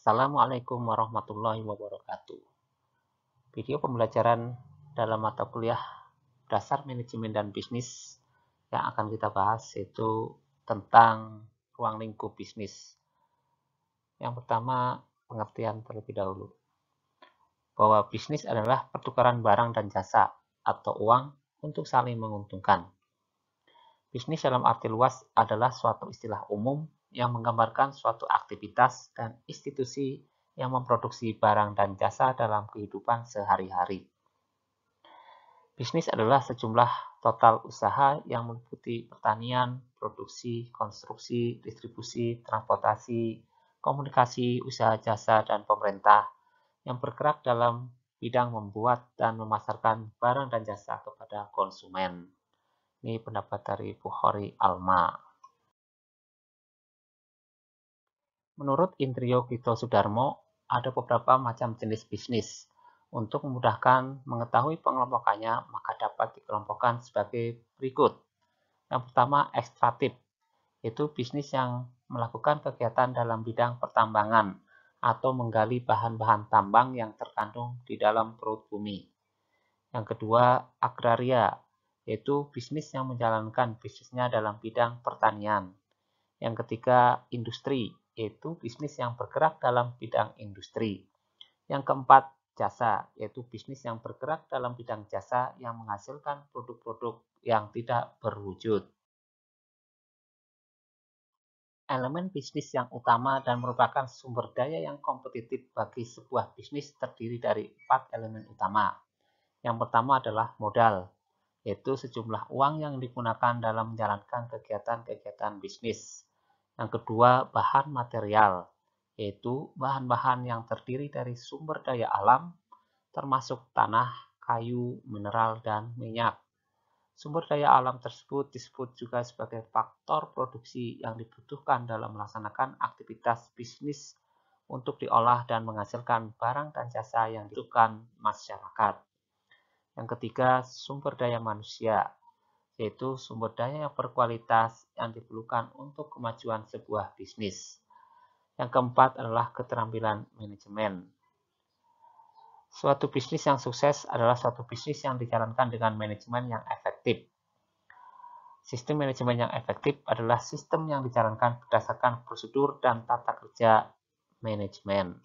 Assalamualaikum warahmatullahi wabarakatuh. Video pembelajaran dalam mata kuliah dasar manajemen dan bisnis yang akan kita bahas itu tentang ruang lingkup bisnis. Yang pertama, pengertian terlebih dahulu. Bahwa bisnis adalah pertukaran barang dan jasa atau uang untuk saling menguntungkan. Bisnis dalam arti luas adalah suatu istilah umum yang menggambarkan suatu aktivitas dan institusi yang memproduksi barang dan jasa dalam kehidupan sehari-hari. Bisnis adalah sejumlah total usaha yang meliputi pertanian, produksi, konstruksi, distribusi, transportasi, komunikasi, usaha jasa, dan pemerintah yang bergerak dalam bidang membuat dan memasarkan barang dan jasa kepada konsumen. Ini pendapat dari Bukhari Alma. Menurut Indrio Gito Sudarmo, ada beberapa macam jenis bisnis. Untuk memudahkan mengetahui pengelompokannya, maka dapat dikelompokkan sebagai berikut. Yang pertama, ekstraktif, yaitu bisnis yang melakukan kegiatan dalam bidang pertambangan atau menggali bahan-bahan tambang yang terkandung di dalam perut bumi. Yang kedua, agraria, yaitu bisnis yang menjalankan bisnisnya dalam bidang pertanian. Yang ketiga, industri, yaitu bisnis yang bergerak dalam bidang industri. Yang keempat, jasa, yaitu bisnis yang bergerak dalam bidang jasa yang menghasilkan produk-produk yang tidak berwujud. Elemen bisnis yang utama dan merupakan sumber daya yang kompetitif bagi sebuah bisnis terdiri dari empat elemen utama. Yang pertama adalah modal, yaitu sejumlah uang yang digunakan dalam menjalankan kegiatan-kegiatan bisnis. Yang kedua, bahan material, yaitu bahan-bahan yang terdiri dari sumber daya alam, termasuk tanah, kayu, mineral, dan minyak. Sumber daya alam tersebut disebut juga sebagai faktor produksi yang dibutuhkan dalam melaksanakan aktivitas bisnis untuk diolah dan menghasilkan barang dan jasa yang dibutuhkan masyarakat. Yang ketiga, sumber daya manusia, yaitu sumber daya yang berkualitas yang diperlukan untuk kemajuan sebuah bisnis. Yang keempat adalah keterampilan manajemen. Suatu bisnis yang sukses adalah suatu bisnis yang dijalankan dengan manajemen yang efektif. Sistem manajemen yang efektif adalah sistem yang dijalankan berdasarkan prosedur dan tata kerja manajemen.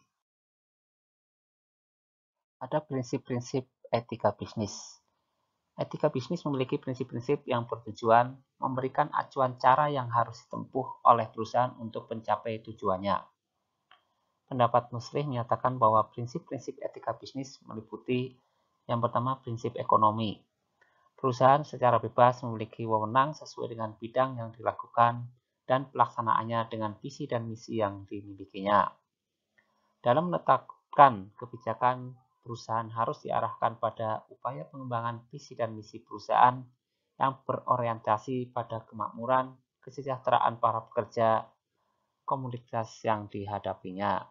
Ada prinsip-prinsip etika bisnis. Etika bisnis memiliki prinsip-prinsip yang bertujuan memberikan acuan cara yang harus ditempuh oleh perusahaan untuk mencapai tujuannya. Pendapat Nusrih menyatakan bahwa prinsip-prinsip etika bisnis meliputi yang pertama prinsip ekonomi. Perusahaan secara bebas memiliki wewenang sesuai dengan bidang yang dilakukan dan pelaksanaannya dengan visi dan misi yang dimilikinya. Dalam menetapkan kebijakan perusahaan harus diarahkan pada upaya pengembangan visi dan misi perusahaan yang berorientasi pada kemakmuran, kesejahteraan para pekerja, komunitas yang dihadapinya.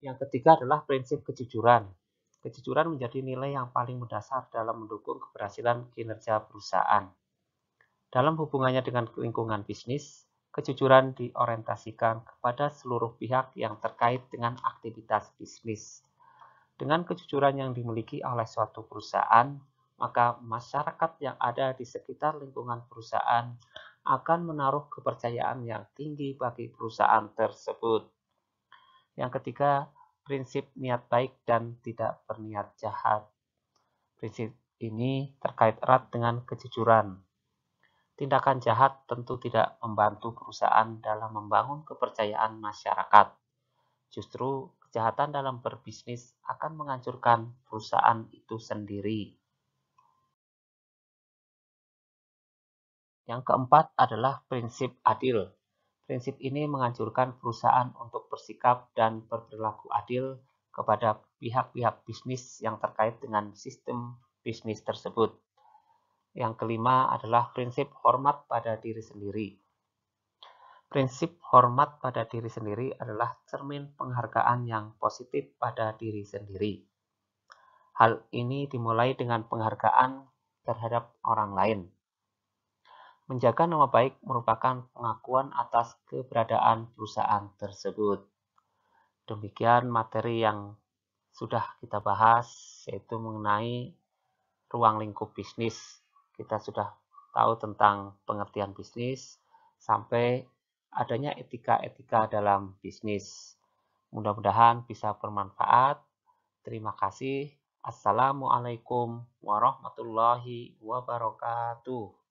Yang ketiga adalah prinsip kejujuran. Kejujuran menjadi nilai yang paling mendasar dalam mendukung keberhasilan kinerja perusahaan. Dalam hubungannya dengan lingkungan bisnis, kejujuran diorientasikan kepada seluruh pihak yang terkait dengan aktivitas bisnis. Dengan kejujuran yang dimiliki oleh suatu perusahaan, maka masyarakat yang ada di sekitar lingkungan perusahaan akan menaruh kepercayaan yang tinggi bagi perusahaan tersebut. Yang ketiga, prinsip niat baik dan tidak berniat jahat. Prinsip ini terkait erat dengan kejujuran Tindakan jahat tentu tidak membantu perusahaan dalam membangun kepercayaan masyarakat. Justru kejahatan dalam berbisnis akan menghancurkan perusahaan itu sendiri. Yang keempat adalah prinsip adil. Prinsip ini menghancurkan perusahaan untuk bersikap dan berperilaku adil kepada pihak-pihak bisnis yang terkait dengan sistem bisnis tersebut. Yang kelima adalah prinsip hormat pada diri sendiri. Prinsip hormat pada diri sendiri adalah cermin penghargaan yang positif pada diri sendiri. Hal ini dimulai dengan penghargaan terhadap orang lain. Menjaga nama baik merupakan pengakuan atas keberadaan perusahaan tersebut. Demikian materi yang sudah kita bahas, yaitu mengenai ruang lingkup bisnis kita sudah tahu tentang pengertian bisnis sampai adanya etika-etika dalam bisnis. Mudah-mudahan bisa bermanfaat. Terima kasih. Assalamualaikum warahmatullahi wabarakatuh.